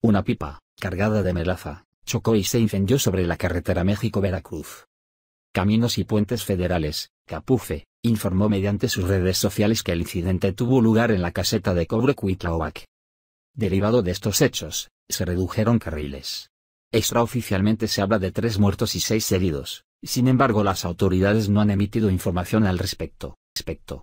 Una pipa, cargada de melaza, chocó y se incendió sobre la carretera México-Veracruz. Caminos y Puentes Federales, Capufe, informó mediante sus redes sociales que el incidente tuvo lugar en la caseta de cobre Cuitlaoac. Derivado de estos hechos, se redujeron carriles. Extraoficialmente se habla de tres muertos y seis heridos, sin embargo las autoridades no han emitido información al respecto. respecto.